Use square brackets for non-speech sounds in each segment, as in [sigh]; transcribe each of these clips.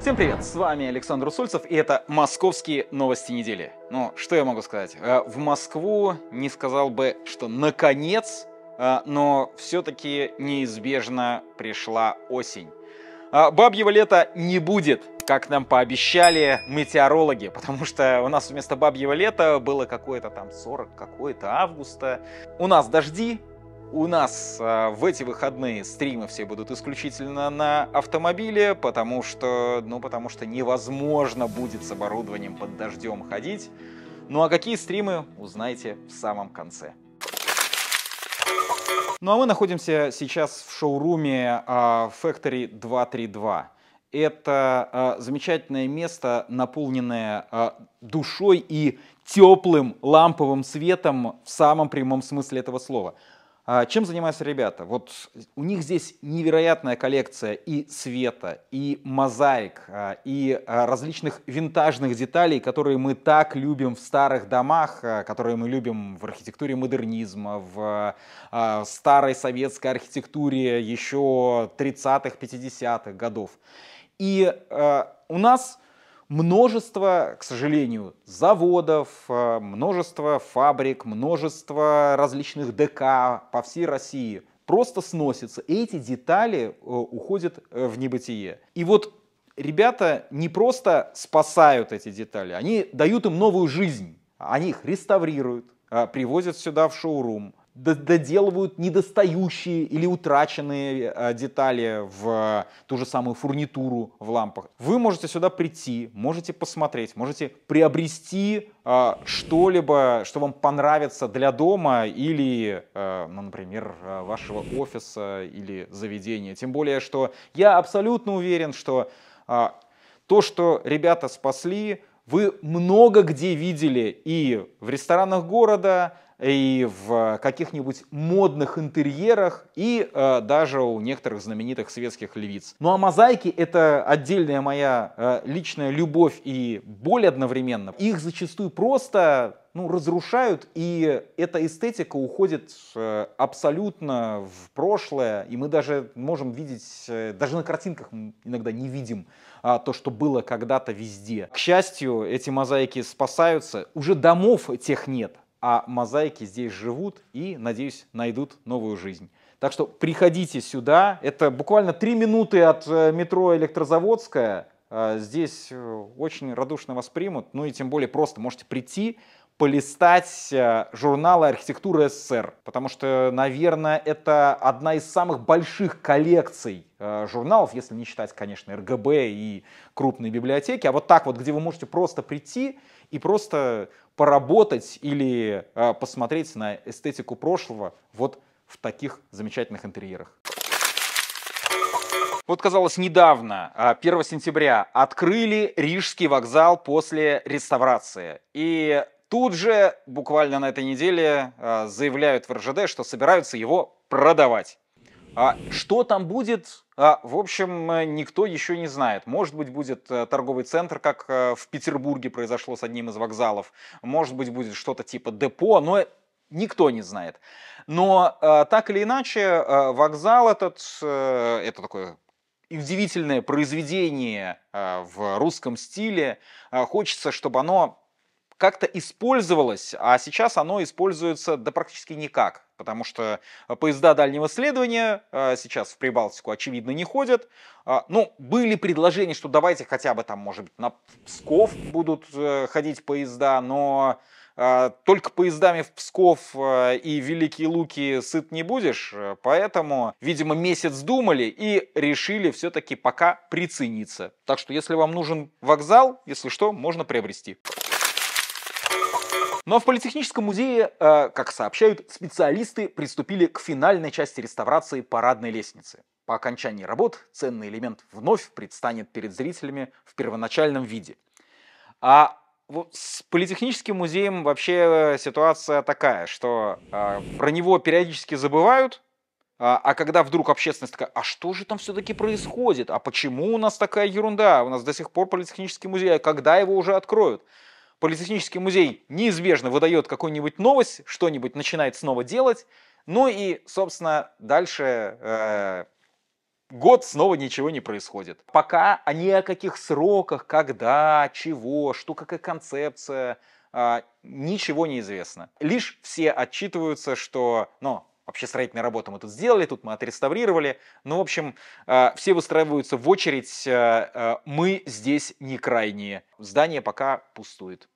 Всем привет, с вами Александр Усольцев, и это «Московские новости недели». Ну, что я могу сказать? Э, в Москву не сказал бы, что наконец, э, но все-таки неизбежно пришла осень. Э, бабьего лета не будет, как нам пообещали метеорологи, потому что у нас вместо бабьего лета было какое-то там 40 какое-то августа. У нас дожди, у нас а, в эти выходные стримы все будут исключительно на автомобиле, потому что, ну, потому что невозможно будет с оборудованием под дождем ходить. Ну а какие стримы, узнаете в самом конце. Ну а мы находимся сейчас в шоуруме uh, Factory 232. Это а, замечательное место, наполненное душой и теплым ламповым светом в самом прямом смысле этого слова. А, чем занимаются ребята? Вот у них здесь невероятная коллекция и света, и мозаик, а, и а, различных винтажных деталей, которые мы так любим в старых домах, которые мы любим в архитектуре модернизма, в старой советской архитектуре еще 30-х, 50-х годов. И у нас множество, к сожалению, заводов, э, множество фабрик, множество различных ДК по всей России просто сносится. И эти детали э, уходят э, в небытие. И вот ребята не просто спасают эти детали, они дают им новую жизнь. Они их реставрируют, привозят сюда в шоурум, доделывают недостающие или утраченные э, детали в ту же самую фурнитуру в лампах. Вы можете сюда прийти, можете посмотреть, можете приобрести э, что-либо, что вам понравится для дома или, э, ну, например, вашего офиса или заведения. Тем более, что я абсолютно уверен, что то, что ребята спасли, вы много где видели и в ресторанах города, и в каких-нибудь модных интерьерах, и э, даже у некоторых знаменитых светских львиц. Ну а мозаики — это отдельная моя э, личная любовь и боль одновременно. Их зачастую просто ну, разрушают, и эта эстетика уходит э, абсолютно в прошлое, и мы даже можем видеть, э, даже на картинках мы иногда не видим а, то, что было когда-то везде. К счастью, эти мозаики спасаются, уже домов тех нет, а мозаики здесь живут и, надеюсь, найдут новую жизнь. Так что приходите сюда. Это буквально три минуты от э, метро Электрозаводская. Э, здесь э, очень радушно вас примут. Ну и тем более просто можете прийти, полистать э, журналы архитектуры СССР, потому что, наверное, это одна из самых больших коллекций э, журналов, если не считать, конечно, РГБ и крупные библиотеки, а вот так вот, где вы можете просто прийти и просто поработать или э, посмотреть на эстетику прошлого вот в таких замечательных интерьерах. Вот, казалось, недавно, 1 сентября, открыли Рижский вокзал после реставрации. И Тут же, буквально на этой неделе, э, заявляют в РЖД, что собираются его продавать. А что там будет, а, в общем, э, никто еще не знает. Может быть, будет э, торговый центр, как в Петербурге произошло с одним из вокзалов. Может быть, будет что-то типа депо, но никто не знает. Но так или иначе, вокзал этот, это такое удивительное произведение в русском стиле. Хочется, чтобы оно как-то использовалось, а сейчас оно используется да практически никак. Потому что э, поезда дальнего следования э, сейчас в Прибалтику, очевидно, не ходят. А, ну, были предложения, что давайте хотя бы там, может быть, на Псков будут э, ходить поезда, но только поездами в Псков и Великие Луки сыт не будешь, поэтому, видимо, месяц думали и решили все-таки пока прицениться. Так что, если вам нужен вокзал, если что, можно приобрести. Но в Политехническом музее, э, как сообщают, специалисты приступили к финальной части реставрации парадной лестницы. По окончании работ ценный элемент вновь предстанет перед зрителями в первоначальном виде. А с Политехническим музеем вообще э, ситуация такая, что э, про него периодически забывают, а, а когда вдруг общественность такая, а что же там все-таки происходит? А почему у нас такая ерунда? У нас до сих пор политехнический музей, а когда его уже откроют? Политехнический музей неизбежно выдает какую-нибудь новость, что-нибудь начинает снова делать. Ну и, собственно, дальше э, год снова ничего не происходит. Пока а ни о каких сроках, когда, чего, что, какая концепция, э, ничего не известно. Лишь все отчитываются, что, ну, вообще строительные работы мы тут сделали, тут мы отреставрировали. Ну, в общем, э, все выстраиваются в очередь. Э, э, мы здесь не крайние. Здание пока пустует.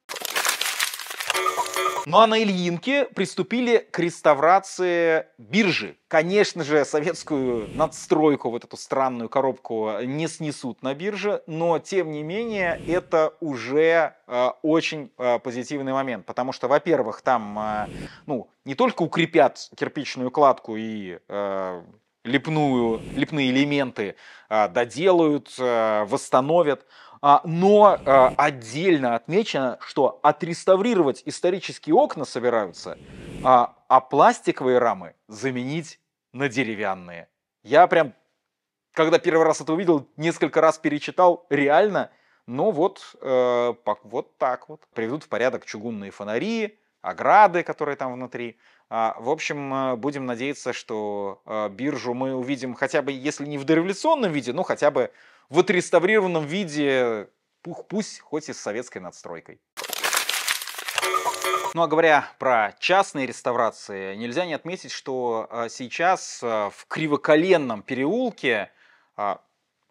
Ну а на Ильинке приступили к реставрации биржи. Конечно же, советскую надстройку, вот эту странную коробку не снесут на бирже, но тем не менее это уже э, очень э, позитивный момент, потому что, во-первых, там э, ну, не только укрепят кирпичную кладку и э, лепную, лепные элементы, э, доделают, э, восстановят, а, но э, отдельно отмечено, что отреставрировать исторические окна собираются, а, а пластиковые рамы заменить на деревянные. Я прям, когда первый раз это увидел, несколько раз перечитал, реально, но ну вот, э, вот так вот. Приведут в порядок чугунные фонари, ограды, которые там внутри. А, в общем, э, будем надеяться, что биржу мы увидим хотя бы, если не в дореволюционном виде, ну хотя бы в отреставрированном виде, пусть хоть и с советской надстройкой. Ну а говоря про частные реставрации, нельзя не отметить, что а, сейчас а, в Кривоколенном переулке а,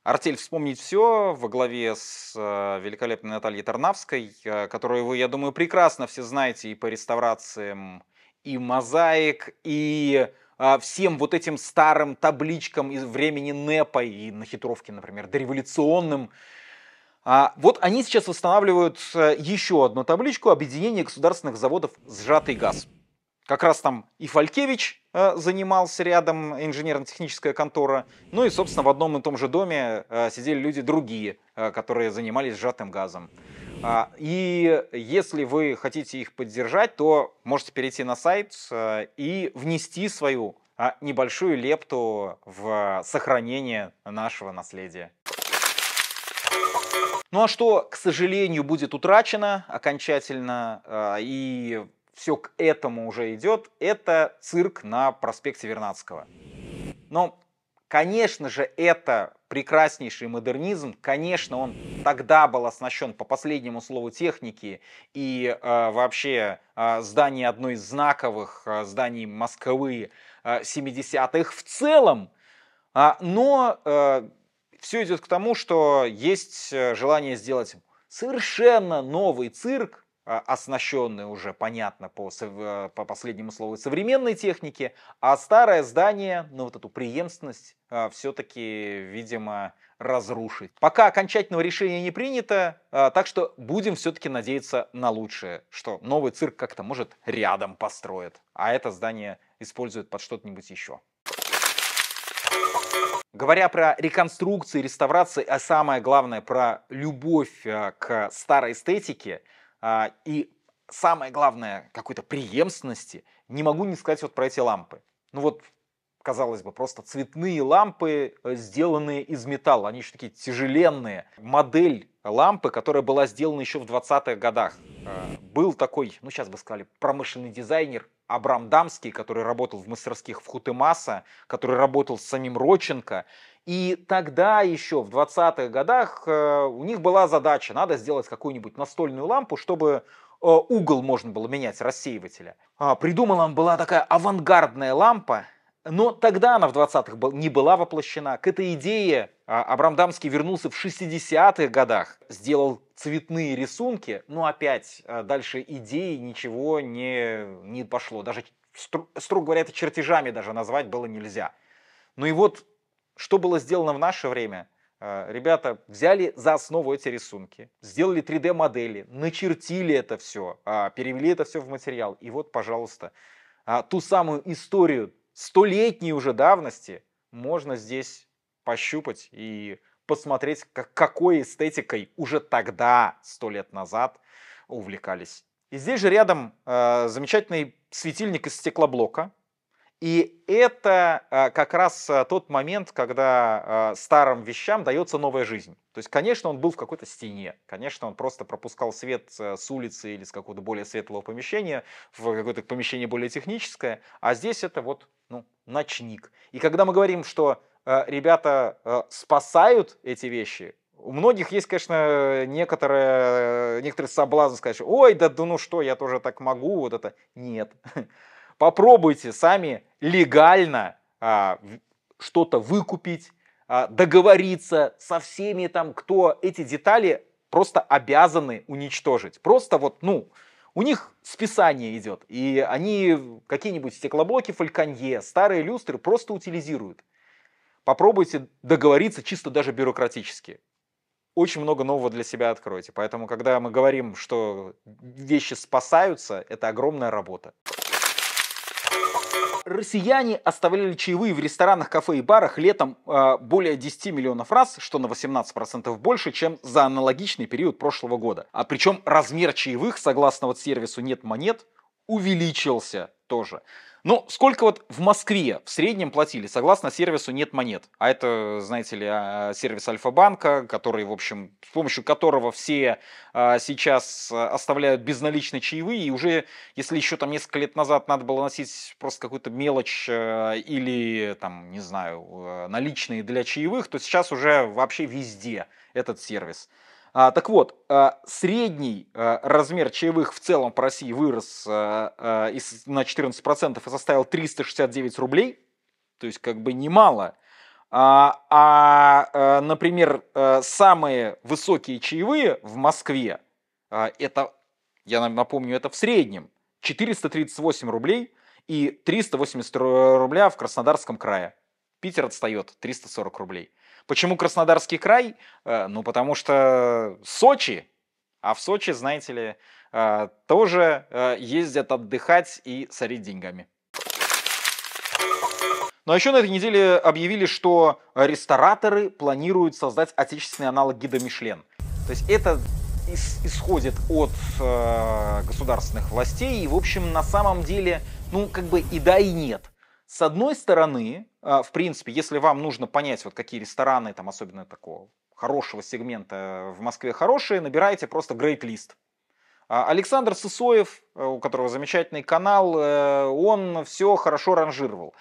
Артель «Вспомнить все» во главе с великолепной Натальей Тарнавской, которую вы, я думаю, прекрасно все знаете и по реставрациям и мозаик, и а, всем вот этим старым табличкам из времени НЭПа и на хитровке, например, дореволюционным. А, вот они сейчас восстанавливают э, еще одну табличку «Объединение государственных заводов «Сжатый газ». Как раз там и Фалькевич э, занимался рядом, инженерно-техническая контора. Ну и, собственно, в одном и том же доме э, сидели люди другие, которые занимались сжатым газом. А, и если вы хотите их поддержать, то можете перейти на сайт э, и внести свою а, небольшую лепту в сохранение нашего наследия. Ну а что, к сожалению, будет утрачено окончательно, э, и все к этому уже идет, это цирк на проспекте Вернадского. Но Конечно же, это прекраснейший модернизм. Конечно, он тогда был оснащен по последнему слову техники и э, вообще э, здание одной из знаковых э, зданий Москвы э, 70-х в целом. Э, но э, все идет к тому, что есть э, желание сделать совершенно новый цирк, а, оснащенные уже, понятно, по, э, по последнему слову, современной техники, а старое здание, ну вот эту преемственность а, все-таки, видимо, разрушить. Пока окончательного решения не принято, а, так что будем все-таки надеяться на лучшее, что новый цирк как-то, может, рядом построят, а это здание используют под что-нибудь еще. Говоря про реконструкции, реставрации, а самое главное про любовь э, к старой эстетике – а, и самое главное, какой-то преемственности, не могу не сказать вот про эти лампы. Ну вот, казалось бы, просто цветные лампы, э, сделанные из металла. Они еще такие тяжеленные. Модель лампы, которая была сделана еще в 20-х годах. А, был такой, ну сейчас бы сказали, промышленный дизайнер Абрам Дамский, который работал в мастерских в Хутемаса, который работал с самим Роченко. И тогда еще, в 20-х годах, э, у них была задача, надо сделать какую-нибудь настольную лампу, чтобы э, угол можно было менять рассеивателя. А, Придумана была такая авангардная лампа, но тогда она в 20-х не была воплощена. К этой идее а, Абрамдамский вернулся в 60-х годах, сделал цветные рисунки, но опять э, дальше идеи ничего не, не пошло. Даже, стру, строго говоря, это чертежами даже назвать было нельзя. Ну и вот что было сделано в наше время? Э, ребята взяли за основу эти рисунки, сделали 3D-модели, начертили это все, а, перевели это все в материал. И вот, пожалуйста, а, ту самую историю столетней уже давности можно здесь пощупать и посмотреть, как, какой эстетикой уже тогда, сто лет назад, увлекались. И здесь же рядом э, замечательный светильник из стеклоблока, и это э, как раз э, тот момент, когда э, старым вещам дается новая жизнь. То есть, конечно, он был в какой-то стене, конечно, он просто пропускал свет с улицы или с какого-то более светлого помещения в какое-то помещение более техническое, а здесь это вот ну, ночник. И когда мы говорим, что ребята спасают эти вещи, у многих есть, конечно, некоторые, некоторые соблазн сказать, ой, да ну что, я тоже так могу, вот это. Нет. [laughs] Попробуйте сами легально а, что-то выкупить, а, договориться со всеми там, кто эти детали просто обязаны уничтожить. Просто вот, ну, у них списание идет, и они какие-нибудь стеклоблоки фальконье, старые люстры просто утилизируют. Попробуйте договориться чисто даже бюрократически. Очень много нового для себя откроете. Поэтому, когда мы говорим, что вещи спасаются, это огромная работа россияне оставляли чаевые в ресторанах, кафе и барах летом э, более 10 миллионов раз, что на 18% больше, чем за аналогичный период прошлого года. А причем размер чаевых, согласно вот сервису «Нет монет», увеличился тоже. Ну, сколько вот в Москве в среднем платили, согласно сервису «Нет монет». А это, знаете ли, а, сервис Альфа-банка, который, в общем, с помощью которого все а, сейчас а, оставляют безналичные чаевые. И уже, если еще там несколько лет назад надо было носить просто какую-то мелочь или, там, не знаю, наличные для чаевых, то сейчас уже вообще везде этот сервис. А, так вот, а, средний а, размер чаевых в целом по России вырос а, а, из, на 14% и составил 369 рублей, то есть как бы немало. А, а, а например, а, самые высокие чаевые в Москве, а, это, я напомню, это в среднем, 438 рублей и 380 рубля в Краснодарском крае. Питер отстает 340 рублей. Почему Краснодарский край? Э, ну, потому что Сочи, а в Сочи, знаете ли, э, тоже э, ездят отдыхать и сорить деньгами. Но ну, а еще на этой неделе объявили, что рестораторы планируют создать отечественный аналог гида Мишлен. То есть это исходит от э, государственных властей, и, в общем, на самом деле, ну, как бы и да, и нет. С одной стороны, а, в принципе, если вам нужно понять, вот какие рестораны, там, особенно такого хорошего сегмента э, в Москве хорошие, набирайте просто great list. А, Александр Сысоев, э, у которого замечательный канал, э, он все хорошо ранжировал.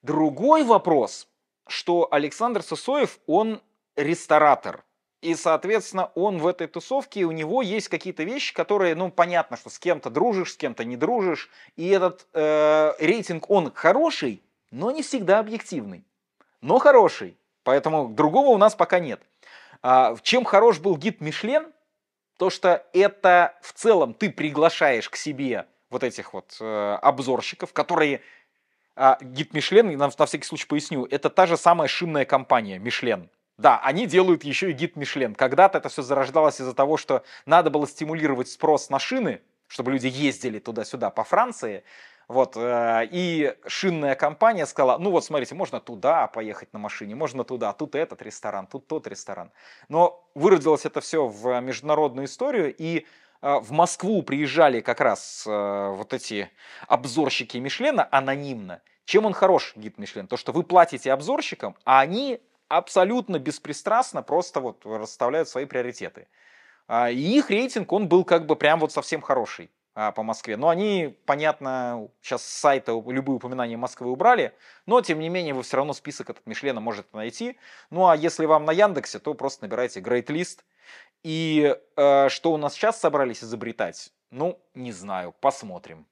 Другой вопрос, что Александр Сысоев, он ресторатор. И, соответственно, он в этой тусовке, и у него есть какие-то вещи, которые, ну, понятно, что с кем-то дружишь, с кем-то не дружишь. И этот э, рейтинг, он хороший, но не всегда объективный. Но хороший. Поэтому другого у нас пока нет. А, чем хорош был гид Мишлен? То, что это в целом ты приглашаешь к себе вот этих вот э, обзорщиков, которые... А, гид Мишлен, на, на всякий случай поясню, это та же самая шинная компания Мишлен. Да, они делают еще и гид Мишлен. Когда-то это все зарождалось из-за того, что надо было стимулировать спрос на шины, чтобы люди ездили туда-сюда по Франции. Вот, э, и шинная компания сказала, ну вот смотрите, можно туда поехать на машине, можно туда, тут этот ресторан, тут тот ресторан. Но выродилось это все в международную историю, и э, в Москву приезжали как раз э, вот эти обзорщики Мишлена анонимно. Чем он хорош, гид Мишлен? То, что вы платите обзорщикам, а они абсолютно беспристрастно просто вот расставляют свои приоритеты. А, и их рейтинг, он был как бы прям вот совсем хороший а, по Москве. Но они, понятно, сейчас с сайта любые упоминания Москвы убрали, но, тем не менее, вы все равно список этот Мишлена можете найти. Ну, а если вам на Яндексе, то просто набирайте Great List. И э, что у нас сейчас собрались изобретать? Ну, не знаю, посмотрим.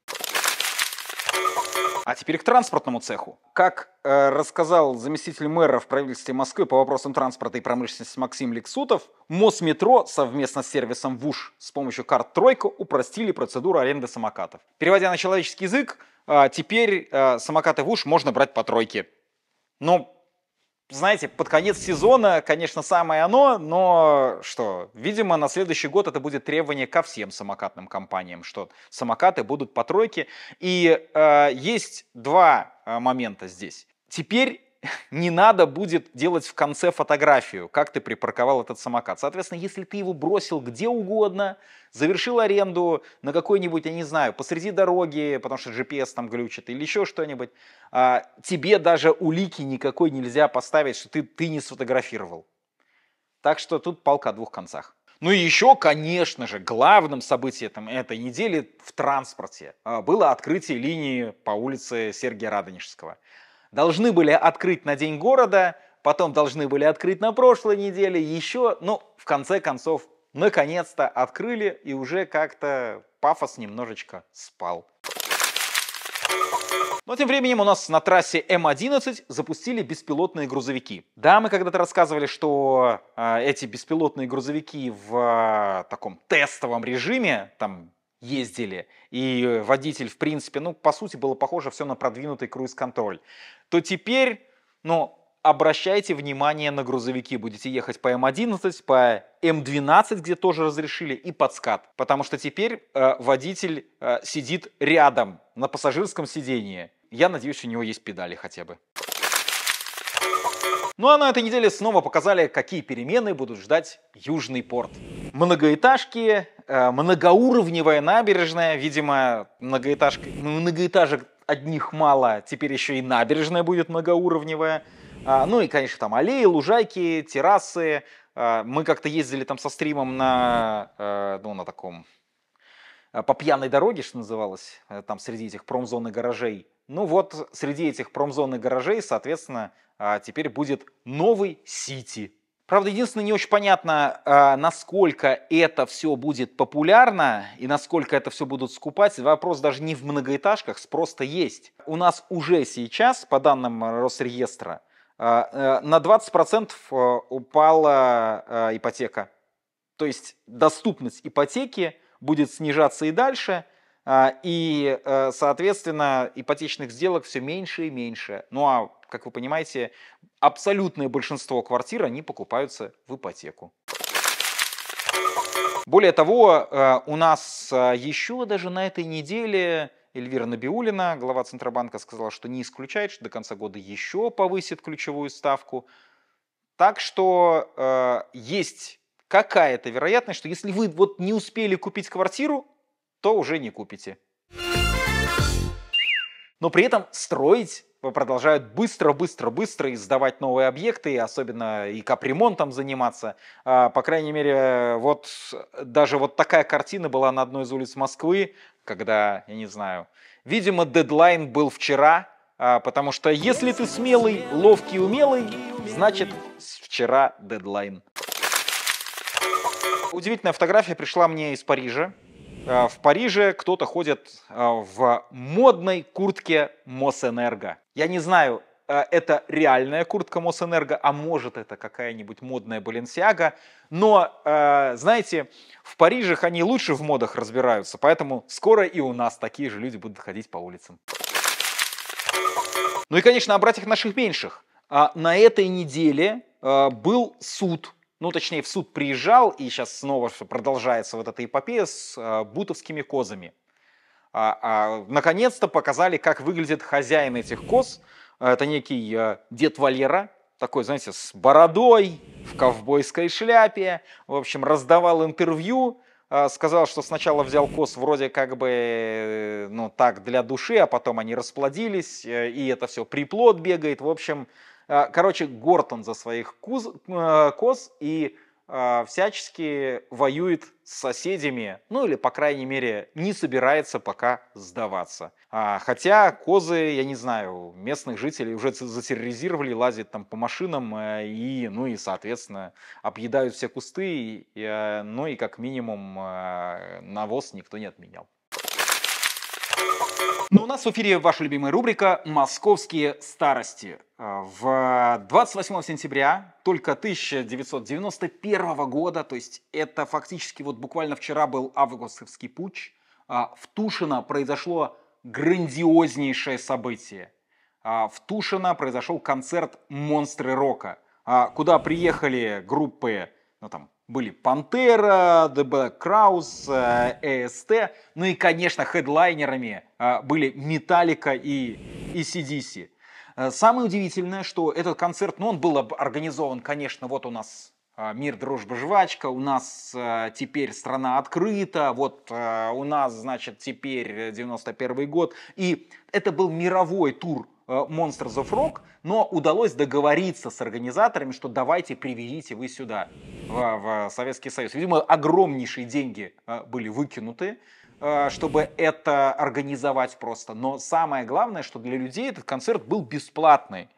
А теперь к транспортному цеху. Как э, рассказал заместитель мэра в правительстве Москвы по вопросам транспорта и промышленности Максим Лексутов, Мосметро совместно с сервисом ВУШ с помощью карт «Тройка» упростили процедуру аренды самокатов. Переводя на человеческий язык, э, теперь э, самокаты ВУШ можно брать по тройке. Но знаете, под конец сезона, конечно, самое оно, но что, видимо, на следующий год это будет требование ко всем самокатным компаниям, что самокаты будут по тройке. И э, есть два э, момента здесь. Теперь [laughs] не надо будет делать в конце фотографию, как ты припарковал этот самокат. Соответственно, если ты его бросил где угодно, завершил аренду на какой-нибудь, я не знаю, посреди дороги, потому что GPS там глючит или еще что-нибудь, а, тебе даже улики никакой нельзя поставить, что ты, ты не сфотографировал. Так что тут палка о двух концах. Ну и еще, конечно же, главным событием этой недели в транспорте а, было открытие линии по улице Сергия Радонежского должны были открыть на День города, потом должны были открыть на прошлой неделе, еще, ну, в конце концов, наконец-то открыли и уже как-то пафос немножечко спал. Но ну, а тем временем у нас на трассе М11 запустили беспилотные грузовики. Да, мы когда-то рассказывали, что э, эти беспилотные грузовики в э, таком тестовом режиме, там ездили, и э, водитель, в принципе, ну, по сути, было похоже все на продвинутый круиз-контроль, то теперь, ну, обращайте внимание на грузовики. Будете ехать по М11, эм по М12, эм где тоже разрешили, и под скат. Потому что теперь э, водитель э, сидит рядом, на пассажирском сидении. Я надеюсь, у него есть педали хотя бы. Ну а на этой неделе снова показали, какие перемены будут ждать Южный порт. Многоэтажки, э, многоуровневая набережная, видимо, многоэтажка, многоэтажек одних мало, теперь еще и набережная будет многоуровневая. А, ну и, конечно, там аллеи, лужайки, террасы. А, мы как-то ездили там со стримом на, а, ну, на таком э, по пьяной дороге, что называлось, там среди этих промзон и гаражей. Ну вот среди этих промзон и гаражей, соответственно, а, теперь будет новый Сити. Правда, единственное, не очень понятно, а, насколько это все будет популярно и насколько это все будут скупать. Вопрос даже не в многоэтажках, спрос-то есть. У нас уже сейчас, по данным Росреестра, а, на 20% упала ипотека. То есть доступность ипотеки будет снижаться и дальше – а, и, э, соответственно, ипотечных сделок все меньше и меньше. Ну а, как вы понимаете, абсолютное большинство квартир, они покупаются в ипотеку. Более того, э, у нас э, еще даже на этой неделе Эльвира Набиулина, глава Центробанка, сказала, что не исключает, что до конца года еще повысит ключевую ставку. Так что э, есть какая-то вероятность, что если вы вот не успели купить квартиру, то уже не купите. Но при этом строить э, продолжают быстро-быстро-быстро издавать новые объекты, особенно и капремонтом заниматься. А, по крайней мере, вот э, даже вот такая картина была на одной из улиц Москвы, когда, я не знаю, видимо, дедлайн был вчера, а, потому что если ты смелый, ловкий, умелый, значит, вчера дедлайн. Удивительная фотография пришла мне из Парижа. Э, в Париже кто-то ходит э, в модной куртке Мосэнерго. Я не знаю, э, это реальная куртка Мосэнерго, а может это какая-нибудь модная Баленсиага. Но, знаете, в Парижах они лучше в модах разбираются, поэтому скоро и у нас такие же люди будут ходить по улицам. Ну и, конечно, о братьях наших меньших. А на этой неделе был суд ну, точнее, в суд приезжал, и сейчас снова продолжается вот эта эпопея с э, бутовскими козами. А, а, наконец-то показали, как выглядит хозяин этих коз. Это некий э, дед Валера, такой, знаете, с бородой, в ковбойской шляпе. В общем, раздавал интервью, э, сказал, что сначала взял коз вроде как бы, э, ну, так, для души, а потом они расплодились, э, и это все приплод бегает. В общем, Э, короче, Гортон за своих куз, э, коз и э, всячески воюет с соседями, ну или, по крайней мере, не собирается пока сдаваться. А, хотя козы, я не знаю, местных жителей уже затерроризировали, лазят там по машинам и, ну и, соответственно, объедают все кусты, и, ну и как минимум навоз никто не отменял. Но ну, у нас в эфире ваша любимая рубрика «Московские старости». А, в 28 сентября только 1991 года, то есть это фактически вот буквально вчера был августовский путь. А, в Тушино произошло грандиознейшее событие. А, в Тушино произошел концерт «Монстры рока», куда приехали группы ну, там, были Пантера, ДБ Краус, ЭСТ, ну и, конечно, хедлайнерами э, были Металлика и ACDC. Э, самое удивительное, что этот концерт, ну он был организован, конечно, вот у нас э, мир, дружба, жвачка, у нас теперь страна открыта, вот у нас, значит, теперь 91 год. И это был мировой тур Э, Monsters of Rock, но удалось договориться с организаторами, что давайте приведите вы сюда, в, в Советский Союз. Видимо, огромнейшие деньги э, были выкинуты, э, чтобы это организовать просто. Но самое главное, что для людей этот концерт был бесплатный.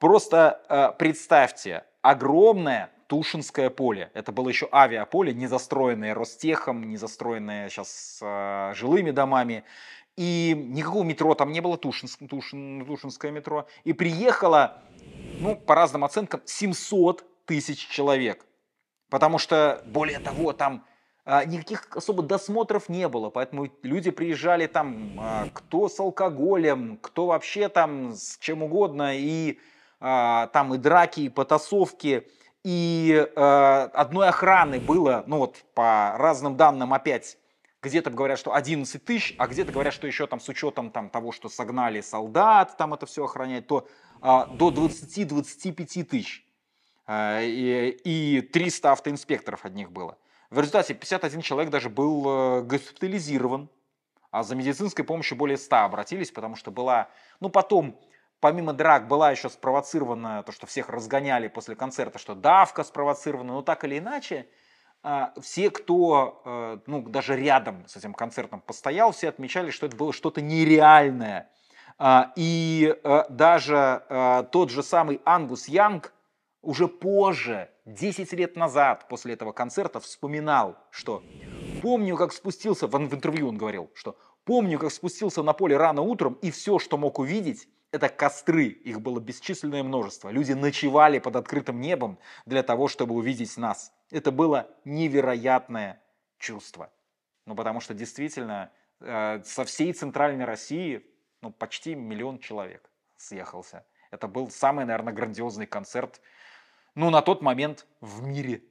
Просто представьте, огромное Тушинское поле. Это было еще авиаполе, не застроенное Ростехом, не застроенное сейчас жилыми домами и никакого метро там не было, Тушинск, Тушинское метро, и приехало, ну, по разным оценкам, 700 тысяч человек. Потому что, более того, там а, никаких особо досмотров не было, поэтому люди приезжали там, а, кто с алкоголем, кто вообще там с чем угодно, и а, там и драки, и потасовки, и одной охраны было, ну вот по разным данным опять, где-то говорят, что 11 тысяч, а где-то говорят, что еще там с учетом там, того, что согнали солдат, там это все охранять, то а, до 20-25 тысяч. А, и, и 300 автоинспекторов одних было. В результате 51 человек даже был э, госпитализирован, а за медицинской помощью более 100 обратились, потому что была, ну потом, помимо драк, была еще спровоцирована то, что всех разгоняли после концерта, что давка спровоцирована, но так или иначе, а, все, кто э, ну, даже рядом с этим концертом постоял, все отмечали, что это было что-то нереальное. А, и э, даже э, тот же самый Ангус Янг уже позже, 10 лет назад, после этого концерта, вспоминал, что «помню, как спустился», в интервью он говорил, что «помню, как спустился на поле рано утром, и все, что мог увидеть, это костры, их было бесчисленное множество. Люди ночевали под открытым небом для того, чтобы увидеть нас. Это было невероятное чувство. Ну, потому что действительно э, со всей центральной России ну, почти миллион человек съехался. Это был самый, наверное, грандиозный концерт, ну, на тот момент в мире.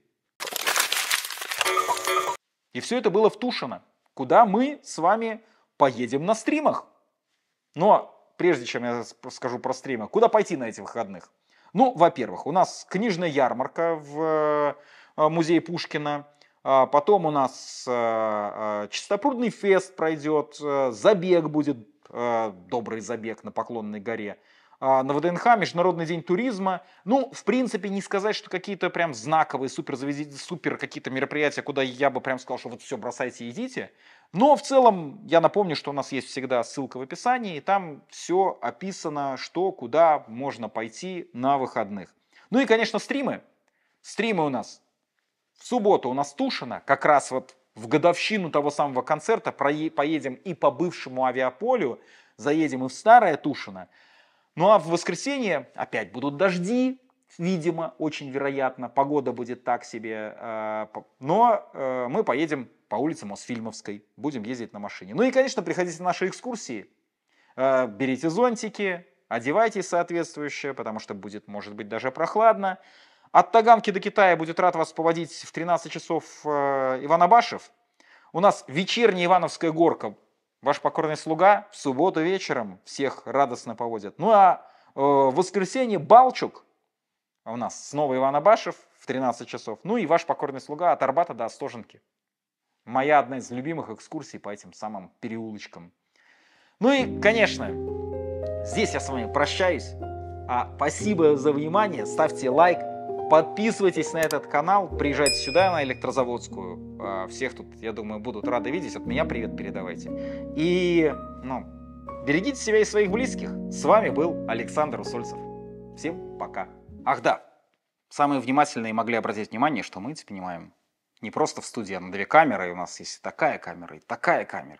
И все это было втушено. куда мы с вами поедем на стримах. Но ну, а прежде чем я скажу про стримы, куда пойти на эти выходных? Ну, во-первых, у нас книжная ярмарка в э, музее Пушкина, а потом у нас э, э, Чистопрудный фест пройдет, забег будет, добрый забег на Поклонной горе – а, на ВДНХ, Международный день туризма. Ну, в принципе, не сказать, что какие-то прям знаковые, супер, супер какие-то мероприятия, куда я бы прям сказал, что вот все, бросайте и идите. Но в целом я напомню, что у нас есть всегда ссылка в описании, и там все описано, что, куда можно пойти на выходных. Ну и, конечно, стримы. Стримы у нас в субботу у нас тушено, как раз вот в годовщину того самого концерта поедем и по бывшему авиаполю, заедем и в старое Тушино. Ну а в воскресенье опять будут дожди, видимо, очень вероятно, погода будет так себе, э, но э, мы поедем по улице Мосфильмовской, будем ездить на машине. Ну и, конечно, приходите на наши экскурсии, э, берите зонтики, одевайтесь соответствующе, потому что будет, может быть, даже прохладно. От Таганки до Китая будет рад вас поводить в 13 часов Иван Абашев. У нас вечерняя Ивановская горка Ваш покорный слуга в субботу вечером всех радостно поводит. Ну а э, в воскресенье Балчук, а у нас снова Иван Абашев в 13 часов, ну и ваш покорный слуга от Арбата до Остоженки. Моя одна из любимых экскурсий по этим самым переулочкам. Ну и, конечно, здесь я с вами прощаюсь. А спасибо за внимание, ставьте лайк, Подписывайтесь на этот канал, приезжайте сюда, на Электрозаводскую. А, всех тут, я думаю, будут рады видеть. От меня привет передавайте. И, ну, берегите себя и своих близких. С вами был Александр Усольцев. Всем пока. Ах да, самые внимательные могли обратить внимание, что мы теперь понимаем не просто в студии, а на две камеры. И у нас есть такая камера, и такая камера.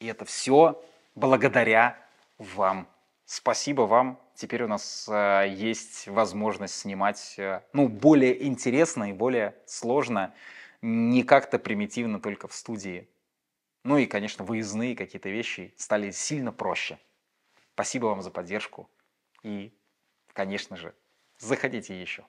И это все благодаря вам. Спасибо вам. Теперь у нас э, есть возможность снимать, э, ну, более интересно и более сложно, не как-то примитивно только в студии. Ну и, конечно, выездные какие-то вещи стали сильно проще. Спасибо вам за поддержку. И, конечно же, заходите еще.